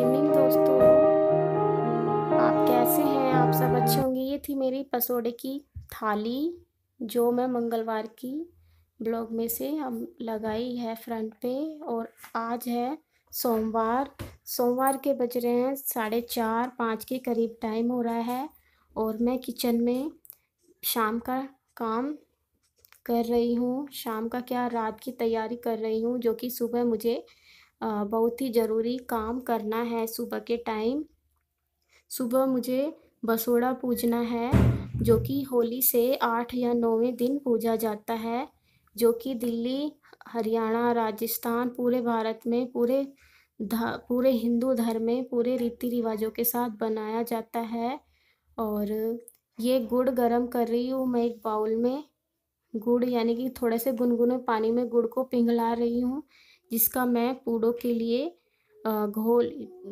evening दोस्तों आप कैसे हैं आप सब अच्छे होंगे ये थी मेरी पसोड़े की थाली जो मैं मंगलवार की ब्लॉग में से हम लगाई है फ्रंट पे और आज है सोमवार सोमवार के बज रहे हैं साढ़े चार पाँच के करीब टाइम हो रहा है और मैं किचन में शाम का काम कर रही हूँ शाम का क्या रात की तैयारी कर रही हूँ जो कि सुबह मुझे बहुत ही ज़रूरी काम करना है सुबह के टाइम सुबह मुझे बसोड़ा पूजना है जो कि होली से आठ या नौवें दिन पूजा जाता है जो कि दिल्ली हरियाणा राजस्थान पूरे भारत में पूरे धा पूरे हिंदू धर्म में पूरे रीति रिवाजों के साथ बनाया जाता है और ये गुड़ गरम कर रही हूँ मैं एक बाउल में गुड़ यानी कि थोड़े से गुनगुने पानी में गुड़ को पिघला रही हूँ जिसका मैं पूड़ों के लिए घोल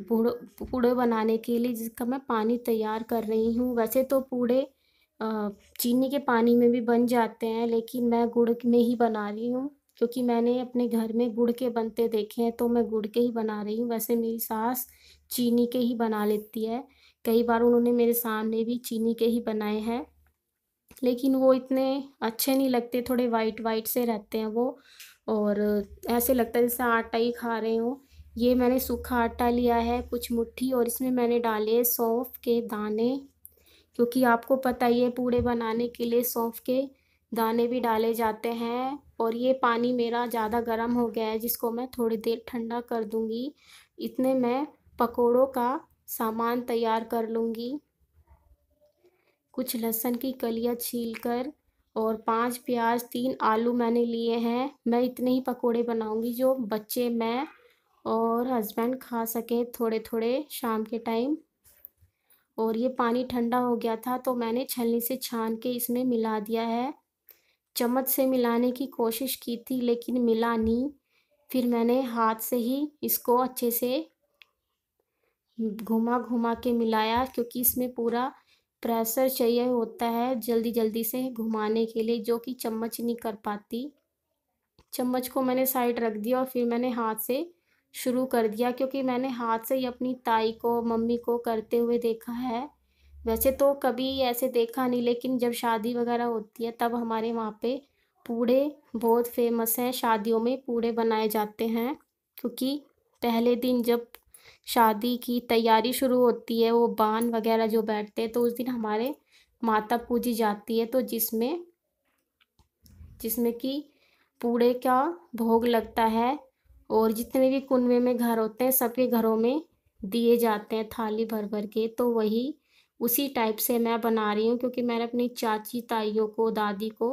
पूड़ो पूड़े बनाने के लिए जिसका मैं पानी तैयार कर रही हूँ वैसे तो पूड़े चीनी के पानी में भी बन जाते हैं लेकिन मैं गुड़ में ही बना रही हूँ क्योंकि मैंने अपने घर में गुड़ के बनते देखे हैं तो मैं गुड़ के ही बना रही हूँ वैसे मेरी सास चीनी के ही बना लेती है कई बार उन्होंने मेरे सामने भी चीनी के ही बनाए हैं लेकिन वो इतने अच्छे नहीं लगते थोड़े वाइट वाइट से रहते हैं वो और ऐसे लगता है जैसे आटा ही खा रहे हो ये मैंने सूखा आटा लिया है कुछ मुट्ठी और इसमें मैंने डाले सौंफ के दाने क्योंकि आपको पता ही है पूड़े बनाने के लिए सौंफ के दाने भी डाले जाते हैं और ये पानी मेरा ज़्यादा गर्म हो गया है जिसको मैं थोड़ी देर ठंडा कर दूँगी इतने मैं पकोड़ों का सामान तैयार कर लूँगी कुछ लहसुन की कलियाँ छील कर और पांच प्याज तीन आलू मैंने लिए हैं मैं इतने ही पकोड़े बनाऊंगी जो बच्चे मैं और हस्बैंड खा सकें थोड़े थोड़े शाम के टाइम और ये पानी ठंडा हो गया था तो मैंने छलनी से छान के इसमें मिला दिया है चम्मच से मिलाने की कोशिश की थी लेकिन मिला नहीं फिर मैंने हाथ से ही इसको अच्छे से घुमा घुमा के मिलाया क्योंकि इसमें पूरा प्रेशर चाहिए होता है जल्दी जल्दी से घुमाने के लिए जो कि चम्मच नहीं कर पाती चम्मच को मैंने साइड रख दिया और फिर मैंने हाथ से शुरू कर दिया क्योंकि मैंने हाथ से ही अपनी ताई को मम्मी को करते हुए देखा है वैसे तो कभी ऐसे देखा नहीं लेकिन जब शादी वगैरह होती है तब हमारे वहाँ पे पूड़े बहुत फेमस हैं शादियों में पूड़े बनाए जाते हैं क्योंकि पहले दिन जब शादी की तैयारी शुरू होती है वो बान वगैरह जो बैठते हैं तो उस दिन हमारे माता पूजी जाती है तो जिसमें जिसमें कि पूड़े का भोग लगता है और जितने भी कुनवे में घर होते हैं सबके घरों में दिए जाते हैं थाली भर भर के तो वही उसी टाइप से मैं बना रही हूँ क्योंकि मैंने अपनी चाची ताइयों को दादी को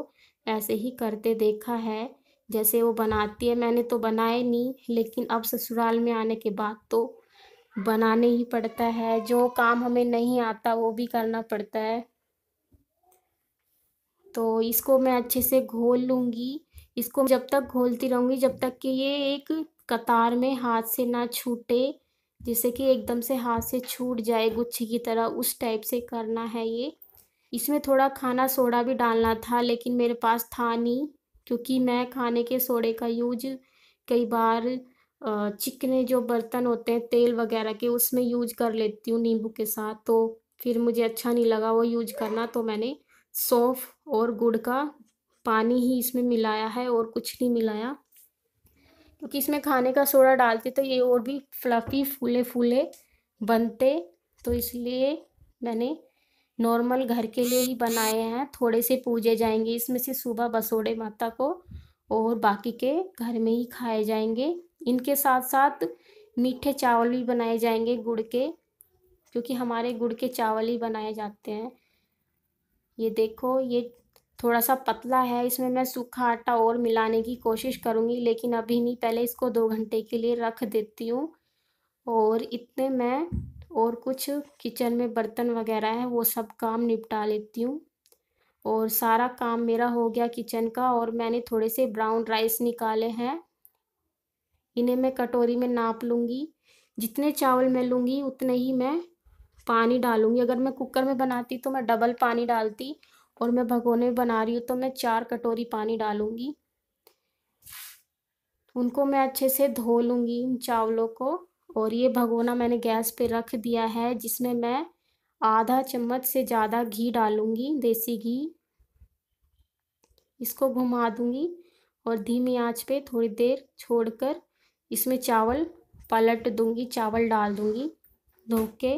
ऐसे ही करते देखा है जैसे वो बनाती है मैंने तो बनाए नहीं लेकिन अब ससुराल में आने के बाद तो बनाने ही पड़ता है जो काम हमें नहीं आता वो भी करना पड़ता है तो इसको मैं अच्छे से घोल लूँगी इसको जब तक घोलती रहूँगी जब तक कि ये एक कतार में हाथ से ना छूटे जैसे कि एकदम से हाथ से छूट जाए गुच्छे की तरह उस टाइप से करना है ये इसमें थोड़ा खाना सोडा भी डालना था लेकिन मेरे पास था नहीं क्योंकि मैं खाने के सोडे का यूज कई बार चिकने जो बर्तन होते हैं तेल वगैरह के उसमें यूज कर लेती हूँ नींबू के साथ तो फिर मुझे अच्छा नहीं लगा वो यूज करना तो मैंने सौंफ और गुड़ का पानी ही इसमें मिलाया है और कुछ नहीं मिलाया क्योंकि इसमें खाने का सोडा डालते तो ये और भी फ्लफ़ी फूले फूले बनते तो इसलिए मैंने नॉर्मल घर के लिए ही बनाए हैं थोड़े से पूजे जाएंगे इसमें से सुबह बसोड़े माता को और बाकी के घर में ही खाए जाएंगे इनके साथ साथ मीठे चावल भी बनाए जाएंगे गुड़ के क्योंकि हमारे गुड़ के चावल ही बनाए जाते हैं ये देखो ये थोड़ा सा पतला है इसमें मैं सूखा आटा और मिलाने की कोशिश करूँगी लेकिन अभी नहीं पहले इसको दो घंटे के लिए रख देती हूँ और इतने मैं और कुछ किचन में बर्तन वगैरह है वो सब काम निपटा लेती हूँ और सारा काम मेरा हो गया किचन का और मैंने थोड़े से ब्राउन राइस निकाले हैं इन्हें मैं कटोरी में नाप लूँगी जितने चावल मैं लूँगी उतने ही मैं पानी डालूँगी अगर मैं कुकर में बनाती तो मैं डबल पानी डालती और मैं भगोने में बना रही हूँ तो मैं चार कटोरी पानी डालूँगी उनको मैं अच्छे से धो लूँगी इन चावलों को और ये भगोना मैंने गैस पे रख दिया है जिसमें मैं आधा चम्मच से ज़्यादा घी डालूँगी देसी घी इसको घुमा दूँगी और धीमी आंच पे थोड़ी देर छोड़कर इसमें चावल पलट दूंगी चावल डाल दूंगी धो के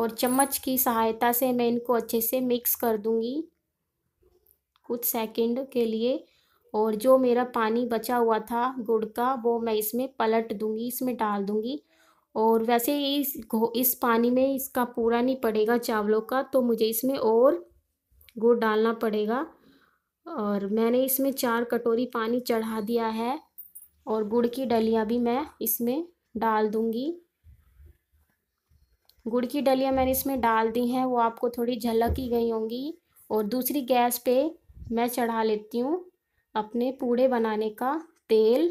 और चम्मच की सहायता से मैं इनको अच्छे से मिक्स कर दूंगी कुछ सेकंड के लिए और जो मेरा पानी बचा हुआ था गुड़ का वो मैं इसमें पलट दूंगी इसमें डाल दूंगी और वैसे इस इस पानी में इसका पूरा नहीं पड़ेगा चावलों का तो मुझे इसमें और गुड़ डालना पड़ेगा और मैंने इसमें चार कटोरी पानी चढ़ा दिया है और गुड़ की डलिया भी मैं इसमें डाल दूंगी गुड़ की डलिया मैंने इसमें डाल दी हैं वो आपको थोड़ी झलक ही गई होंगी और दूसरी गैस पे मैं चढ़ा लेती हूँ अपने पूड़े बनाने का तेल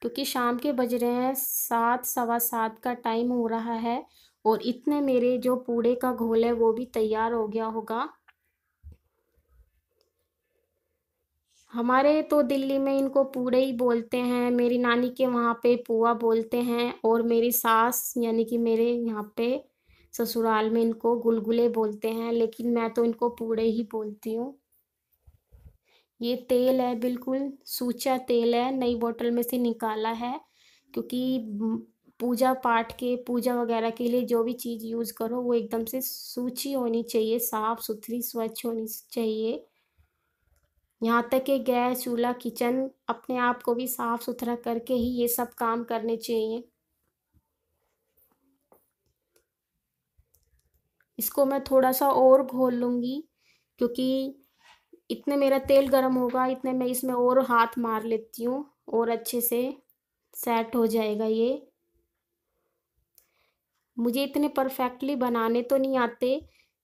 क्योंकि शाम के बज रहे हैं सात सवा सात का टाइम हो रहा है और इतने मेरे जो पूड़े का घोल है वो भी तैयार हो गया होगा हमारे तो दिल्ली में इनको पूड़े ही बोलते हैं मेरी नानी के वहाँ पे पुआ बोलते हैं और मेरी सास यानी कि मेरे यहाँ पे ससुराल में इनको गुलगुले बोलते हैं लेकिन मैं तो इनको पूड़े ही बोलती हूँ ये तेल है बिल्कुल सूचा तेल है नई बोतल में से निकाला है क्योंकि पूजा पाठ के पूजा वगैरह के लिए जो भी चीज़ यूज़ करो वो एकदम से सूची होनी चाहिए साफ़ सुथरी स्वच्छ होनी चाहिए यहाँ तक कि गैस चूल्हा किचन अपने आप को भी साफ़ सुथरा करके ही ये सब काम करने चाहिए इसको मैं थोड़ा सा और घोल लूँगी क्योंकि इतने मेरा तेल गर्म होगा इतने मैं इसमें और हाथ मार लेती हूँ और अच्छे से सेट हो जाएगा ये मुझे इतने परफेक्टली बनाने तो नहीं आते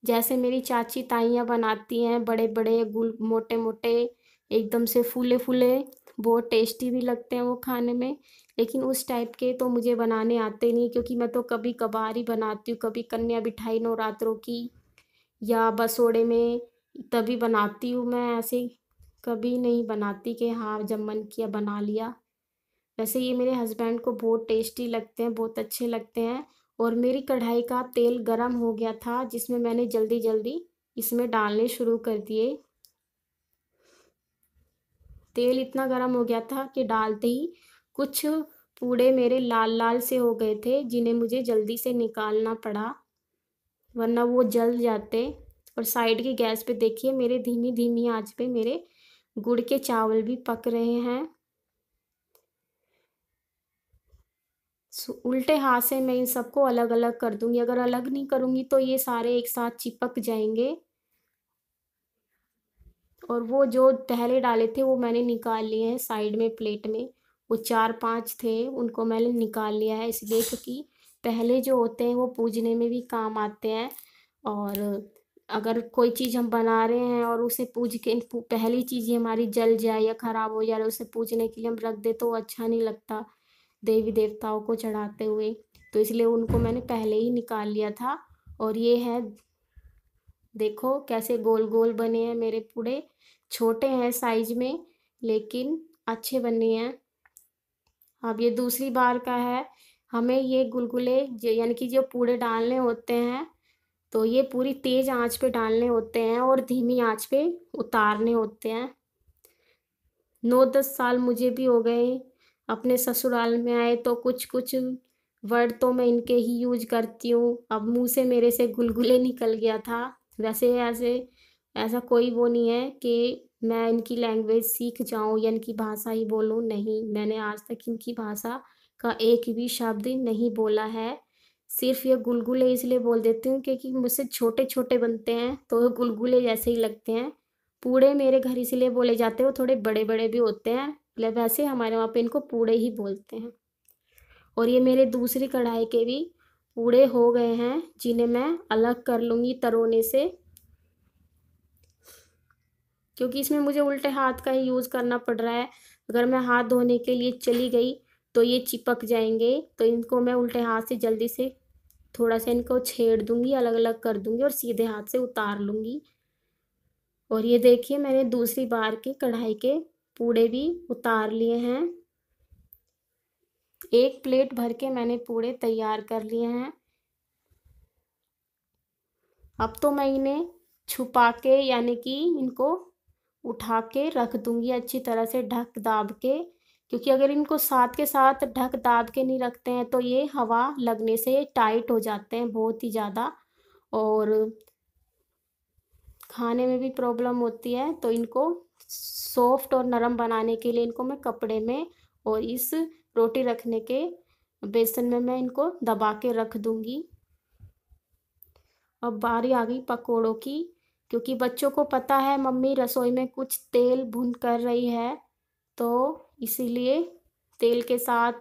जैसे मेरी चाची ताइयाँ बनाती हैं बड़े बड़े गुल मोटे मोटे एकदम से फूले फूले बहुत टेस्टी भी लगते हैं वो खाने में लेकिन उस टाइप के तो मुझे बनाने आते नहीं क्योंकि मैं तो कभी कभार ही बनाती हूँ कभी कन्या बिठाई नवरात्रों की या बसोड़े में तभी बनाती हूँ मैं ऐसे कभी नहीं बनाती कि हाँ जब मन किया बना लिया वैसे ये मेरे हस्बैंड को बहुत टेस्टी लगते हैं बहुत अच्छे लगते हैं और मेरी कढ़ाई का तेल गरम हो गया था जिसमें मैंने जल्दी जल्दी इसमें डालने शुरू कर दिए तेल इतना गर्म हो गया था कि डालते ही कुछ पूड़े मेरे लाल लाल से हो गए थे जिन्हें मुझे जल्दी से निकालना पड़ा वरना वो जल जाते और साइड की गैस पे देखिए मेरे धीमी धीमी आंच पे मेरे गुड़ के चावल भी पक रहे हैं उल्टे हाथ से मैं इन सबको अलग अलग कर दूंगी अगर अलग नहीं करूंगी तो ये सारे एक साथ चिपक जाएंगे और वो जो पहले डाले थे वो मैंने निकाल लिए हैं साइड में प्लेट में वो चार पांच थे उनको मैंने निकाल लिया है इसलिए क्योंकि पहले जो होते हैं वो पूजने में भी काम आते हैं और अगर कोई चीज़ हम बना रहे हैं और उसे पूज के पहली चीज़ ही हमारी जल जाए या ख़राब हो जाए उसे पूजने के लिए हम रख दे तो अच्छा नहीं लगता देवी देवताओं को चढ़ाते हुए तो इसलिए उनको मैंने पहले ही निकाल लिया था और ये है देखो कैसे गोल गोल बने हैं मेरे पूड़े छोटे हैं साइज में लेकिन अच्छे बने हैं अब ये दूसरी बार का है हमें ये गुलगुले यानी कि जो पूड़े डालने होते हैं तो ये पूरी तेज़ आंच पे डालने होते हैं और धीमी आंच पे उतारने होते हैं नौ दस साल मुझे भी हो गए अपने ससुराल में आए तो कुछ कुछ वर्ड तो मैं इनके ही यूज करती हूँ अब मुंह से मेरे से गुलगुले निकल गया था वैसे ऐसे ऐसा कोई वो नहीं है कि मैं इनकी लैंग्वेज सीख जाऊँ या इनकी भाषा ही बोलूँ नहीं मैंने आज तक इनकी भाषा का एक भी शब्द नहीं बोला है सिर्फ ये गुलगुले इसलिए बोल देती हूँ क्योंकि मुझसे छोटे छोटे बनते हैं तो गुलगुले जैसे ही लगते हैं पूरे मेरे घर इसलिए बोले जाते हैं वो थोड़े बड़े बड़े भी होते हैं मतलब वैसे हमारे वहाँ पे इनको पूड़े ही बोलते हैं और ये मेरे दूसरी कढ़ाई के भी पूड़े हो गए हैं जिन्हें मैं अलग कर लूँगी तरोने से क्योंकि इसमें मुझे उल्टे हाथ का ही यूज़ करना पड़ रहा है अगर मैं हाथ धोने के लिए चली गई तो ये चिपक जाएंगे तो इनको मैं उल्टे हाथ से जल्दी से थोड़ा सा इनको छेड़ दूंगी अलग अलग कर दूंगी और सीधे हाथ से उतार लूँगी और ये देखिए मैंने दूसरी बार के कढ़ाई के पूड़े भी उतार लिए हैं एक प्लेट भर के मैंने पूड़े तैयार कर लिए हैं अब तो मैं इन्हें छुपा के यानी कि इनको उठा के रख दूंगी अच्छी तरह से ढक दाब के क्योंकि अगर इनको साथ के साथ ढक दाब के नहीं रखते हैं तो ये हवा लगने से टाइट हो जाते हैं बहुत ही ज़्यादा और खाने में भी प्रॉब्लम होती है तो इनको सॉफ्ट और नरम बनाने के लिए इनको मैं कपड़े में और इस रोटी रखने के बेसन में मैं इनको दबा के रख दूंगी अब बारी आ गई पकोड़ों की क्योंकि बच्चों को पता है मम्मी रसोई में कुछ तेल भून कर रही है तो इसीलिए तेल के साथ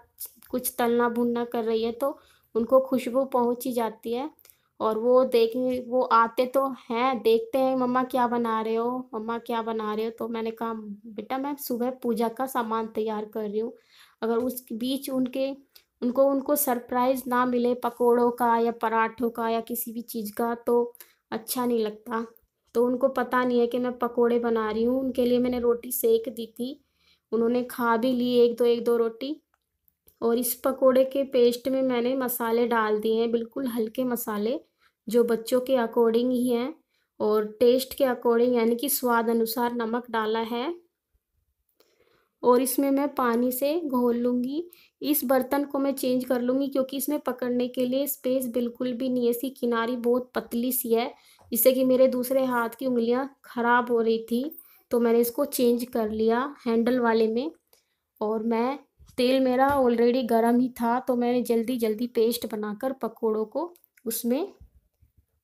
कुछ तलना भुनना कर रही है तो उनको खुशबू पहुंच ही जाती है और वो देख वो आते तो हैं देखते हैं मम्मा क्या बना रहे हो मम्मा क्या बना रहे हो तो मैंने कहा बेटा मैं सुबह पूजा का सामान तैयार कर रही हूँ अगर उस बीच उनके उनको उनको सरप्राइज़ ना मिले पकोड़ों का या पराठों का या किसी भी चीज़ का तो अच्छा नहीं लगता तो उनको पता नहीं है कि मैं पकोड़े बना रही हूँ उनके लिए मैंने रोटी सेक दी थी उन्होंने खा भी ली एक दो एक दो रोटी और इस पकोड़े के पेस्ट में मैंने मसाले डाल दिए हैं बिल्कुल हल्के मसाले जो बच्चों के अकॉर्डिंग ही है और टेस्ट के अकॉर्डिंग यानी कि स्वाद अनुसार नमक डाला है और इसमें मैं पानी से घोल लूँगी इस बर्तन को मैं चेंज कर लूँगी क्योंकि इसमें पकड़ने के लिए स्पेस बिल्कुल भी नहीं है इसकी किनारी बहुत पतली सी है जिससे कि मेरे दूसरे हाथ की उंगलियाँ ख़राब हो रही थी तो मैंने इसको चेंज कर लिया हैंडल वाले में और मैं तेल मेरा ऑलरेडी गर्म ही था तो मैंने जल्दी जल्दी पेस्ट बनाकर पकौड़ों को उसमें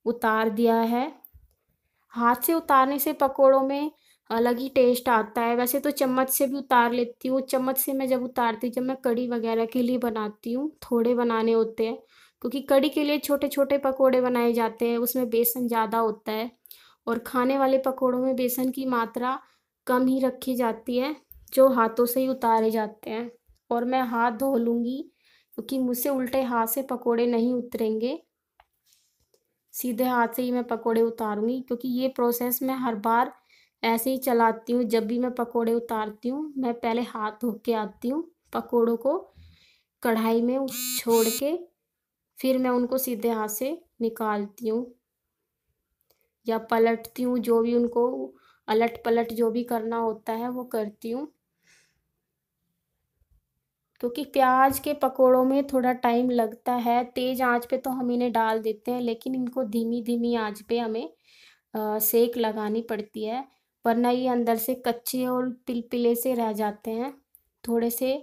उतार दिया है हाथ से उतारने से पकौड़ों में अलग ही टेस्ट आता है वैसे तो चम्मच से भी उतार लेती हूँ चम्मच से मैं जब उतारती हूँ जब मैं कड़ी वगैरह के लिए बनाती हूँ थोड़े बनाने होते हैं क्योंकि कड़ी के लिए छोटे छोटे पकोड़े बनाए जाते हैं उसमें बेसन ज़्यादा होता है और खाने वाले पकौड़ों में बेसन की मात्रा कम ही रखी जाती है जो हाथों से ही उतारे जाते हैं और मैं हाथ धो लूँगी क्योंकि मुझसे उल्टे हाथ से पकौड़े नहीं उतरेंगे सीधे हाथ से ही मैं पकोड़े उतारूंगी क्योंकि ये प्रोसेस मैं हर बार ऐसे ही चलाती हूँ जब भी मैं पकोड़े उतारती हूँ मैं पहले हाथ धो के आती हूँ पकोड़ों को कढ़ाई में छोड़ के फिर मैं उनको सीधे हाथ से निकालती हूँ या पलटती हूँ जो भी उनको अलट पलट जो भी करना होता है वो करती हूँ क्योंकि प्याज के पकोड़ों में थोड़ा टाइम लगता है तेज़ आंच पे तो हम इन्हें डाल देते हैं लेकिन इनको धीमी धीमी आंच पे हमें आ, सेक लगानी पड़ती है वरना ये अंदर से कच्चे और पिलपिले से रह जाते हैं थोड़े से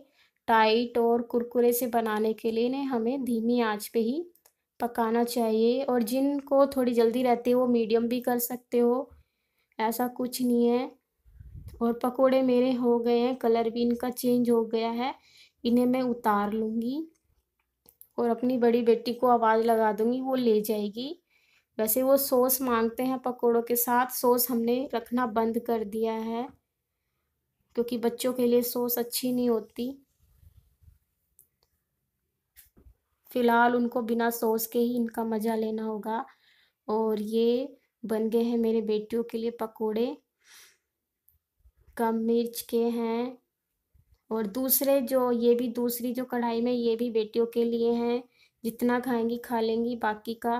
टाइट और कुरकुरे से बनाने के लिए इन्हें हमें धीमी आंच पे ही पकाना चाहिए और जिनको थोड़ी जल्दी रहती है वो मीडियम भी कर सकते हो ऐसा कुछ नहीं है और पकोड़े मेरे हो गए हैं कलर भी इनका चेंज हो गया है इन्हें मैं उतार लूँगी और अपनी बड़ी बेटी को आवाज़ लगा दूँगी वो ले जाएगी वैसे वो सॉस मांगते हैं पकौड़ों के साथ सॉस हमने रखना बंद कर दिया है क्योंकि बच्चों के लिए सॉस अच्छी नहीं होती फ़िलहाल उनको बिना सॉस के ही इनका मज़ा लेना होगा और ये बन गए हैं मेरे बेटियों के लिए पकोड़े कम मिर्च के हैं और दूसरे जो ये भी दूसरी जो कढ़ाई में ये भी बेटियों के लिए हैं जितना खाएंगी खा लेंगी बाकी का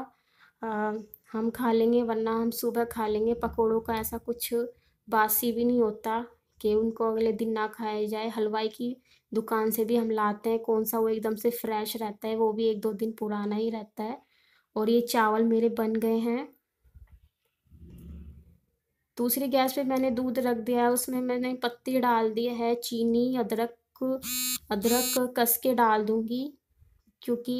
आ, हम खा लेंगे वरना हम सुबह खा लेंगे पकौड़ों का ऐसा कुछ बासी भी नहीं होता कि उनको अगले दिन ना खाया जाए हलवाई की दुकान से भी हम लाते हैं कौन सा वो एकदम से फ्रेश रहता है वो भी एक दो दिन पुराना ही रहता है और ये चावल मेरे बन गए हैं दूसरी गैस पे मैंने दूध रख दिया है उसमें मैंने पत्ती डाल दी है चीनी अदरक अदरक कस के डाल दूँगी क्योंकि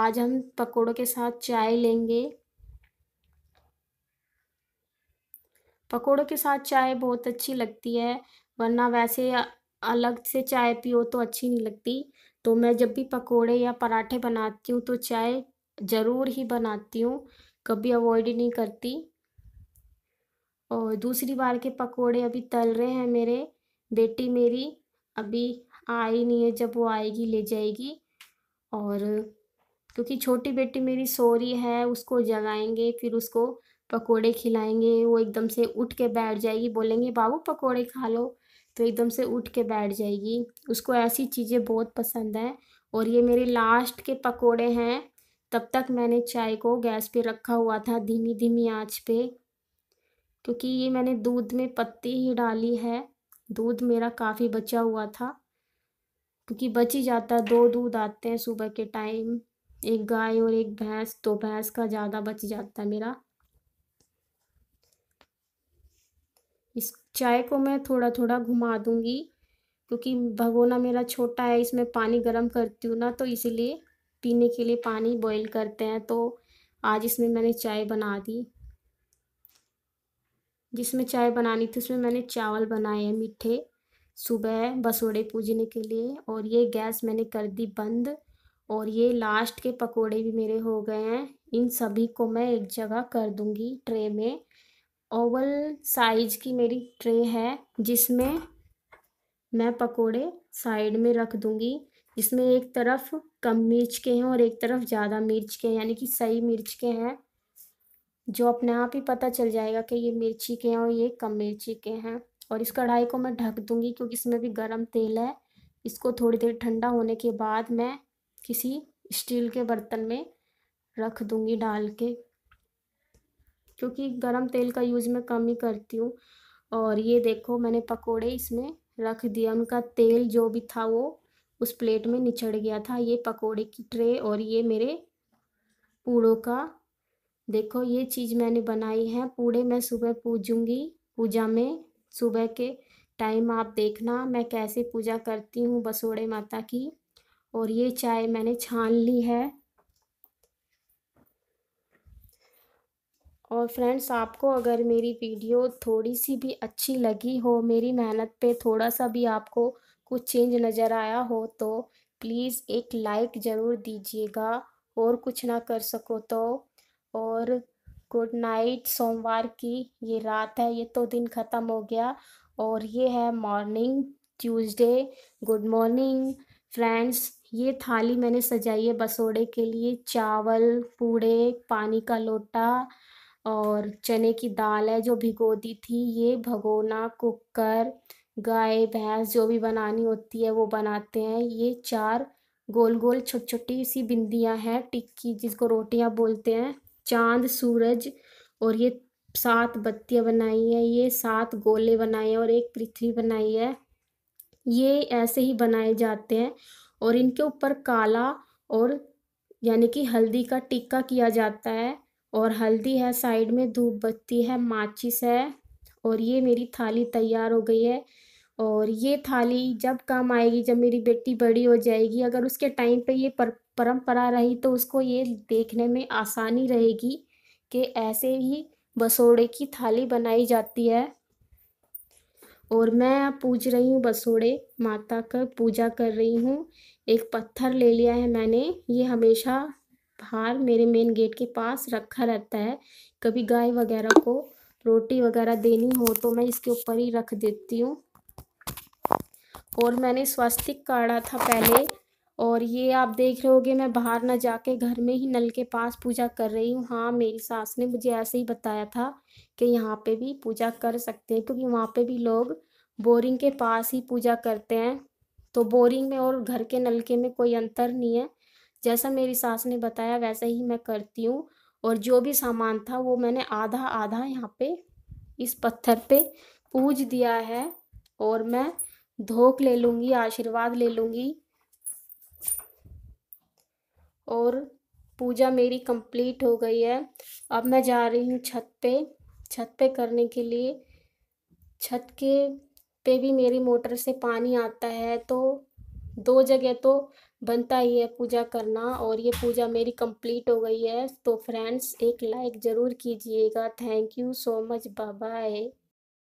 आज हम पकोड़ों के साथ चाय लेंगे पकोड़ों के साथ चाय बहुत अच्छी लगती है वरना वैसे अलग से चाय पियो तो अच्छी नहीं लगती तो मैं जब भी पकोड़े या पराठे बनाती हूँ तो चाय ज़रूर ही बनाती हूँ कभी अवॉइड नहीं करती और दूसरी बार के पकोड़े अभी तल रहे हैं मेरे बेटी मेरी अभी आई नहीं है जब वो आएगी ले जाएगी और क्योंकि छोटी बेटी मेरी सो रही है उसको जगाएंगे फिर उसको पकोड़े खिलाएंगे वो एकदम से उठ के बैठ जाएगी बोलेंगे बाबू पकोड़े खा लो तो एकदम से उठ के बैठ जाएगी उसको ऐसी चीज़ें बहुत पसंद हैं और ये मेरे लास्ट के पकोड़े हैं तब तक मैंने चाय को गैस पे रखा हुआ था धीमी धीमी आँच पे क्योंकि ये मैंने दूध में पत्ती ही डाली है दूध मेरा काफ़ी बचा हुआ था क्योंकि बच ही जाता है दो दूध आते हैं सुबह के टाइम एक गाय और एक भैंस तो भैंस का ज़्यादा बच जाता है मेरा इस चाय को मैं थोड़ा थोड़ा घुमा दूँगी क्योंकि भगोना मेरा छोटा है इसमें पानी गर्म करती हूँ ना तो इसीलिए पीने के लिए पानी बॉईल करते हैं तो आज इसमें मैंने चाय बना दी जिसमें चाय बनानी थी उसमें मैंने चावल बनाए हैं मीठे सुबह बसोड़े पूजने के लिए और ये गैस मैंने कर दी बंद और ये लास्ट के पकोड़े भी मेरे हो गए हैं इन सभी को मैं एक जगह कर दूंगी ट्रे में ओवल साइज की मेरी ट्रे है जिसमें मैं पकोड़े साइड में रख दूंगी इसमें एक तरफ कम मिर्च के हैं और एक तरफ ज़्यादा मिर्च के यानी कि सही मिर्च के हैं जो अपने आप ही पता चल जाएगा कि ये मिर्ची के हैं और ये कम मिर्ची के हैं और इस कढ़ाई को मैं ढक दूंगी क्योंकि इसमें भी गर्म तेल है इसको थोड़ी देर ठंडा होने के बाद मैं किसी स्टील के बर्तन में रख दूँगी डाल के क्योंकि गरम तेल का यूज़ मैं कम ही करती हूँ और ये देखो मैंने पकोड़े इसमें रख दिया उनका तेल जो भी था वो उस प्लेट में निचड़ गया था ये पकोड़े की ट्रे और ये मेरे पूड़ों का देखो ये चीज़ मैंने बनाई है पूरे मैं सुबह पूजूंगी पूजा में सुबह के टाइम आप देखना मैं कैसे पूजा करती हूँ बसोड़े माता की और ये चाय मैंने छान ली है और फ्रेंड्स आपको अगर मेरी वीडियो थोड़ी सी भी अच्छी लगी हो मेरी मेहनत पे थोड़ा सा भी आपको कुछ चेंज नज़र आया हो तो प्लीज़ एक लाइक ज़रूर दीजिएगा और कुछ ना कर सको तो और गुड नाइट सोमवार की ये रात है ये तो दिन ख़त्म हो गया और ये है morning Tuesday good morning friends ये थाली मैंने सजाई है बसोड़े के लिए चावल पूड़े पानी का लोटा और चने की दाल है जो भिगो दी थी ये भगोना कुकर गाय भैंस जो भी बनानी होती है वो बनाते हैं ये चार गोल गोल छोटी छोटी सी बिंदियां हैं टिक्की जिसको रोटियां बोलते हैं चांद सूरज और ये सात बत्तियाँ बनाई हैं ये सात गोले बनाए हैं और एक पृथ्वी बनाई है ये ऐसे ही बनाए जाते हैं और इनके ऊपर काला और यानी कि हल्दी का टिक्का किया जाता है और हल्दी है साइड में धूप बत्ती है माचिस है और ये मेरी थाली तैयार हो गई है और ये थाली जब काम आएगी जब मेरी बेटी बड़ी हो जाएगी अगर उसके टाइम पे ये पर परंपरा रही तो उसको ये देखने में आसानी रहेगी कि ऐसे ही बसोड़े की थाली बनाई जाती है और मैं पूज रही हूँ बसोड़े माता का पूजा कर रही हूँ एक पत्थर ले लिया है मैंने ये हमेशा बाहर मेरे मेन गेट के पास रखा रहता है कभी गाय वगैरह को रोटी वगैरह देनी हो तो मैं इसके ऊपर ही रख देती हूँ और मैंने स्वास्तिक काढ़ा था पहले और ये आप देख रहे होगे मैं बाहर ना जाके घर में ही नल के पास पूजा कर रही हूँ हाँ मेरी सास ने मुझे ऐसे ही बताया था कि यहाँ पे भी पूजा कर सकते हैं क्योंकि वहाँ पे भी लोग बोरिंग के पास ही पूजा करते हैं तो बोरिंग में और घर के नलके में कोई अंतर नहीं है जैसा मेरी सास ने बताया वैसा ही मैं करती हूँ और जो भी सामान था वो मैंने आधा आधा यहाँ पे इस पत्थर पे पूज दिया है और मैं धोख ले लूँगी आशीर्वाद ले लूँगी और पूजा मेरी कंप्लीट हो गई है अब मैं जा रही हूँ छत पे छत पे करने के लिए छत के पे भी मेरी मोटर से पानी आता है तो दो जगह तो बनता ही है पूजा करना और ये पूजा मेरी कंप्लीट हो गई है तो फ्रेंड्स एक लाइक ज़रूर कीजिएगा thank you so much bye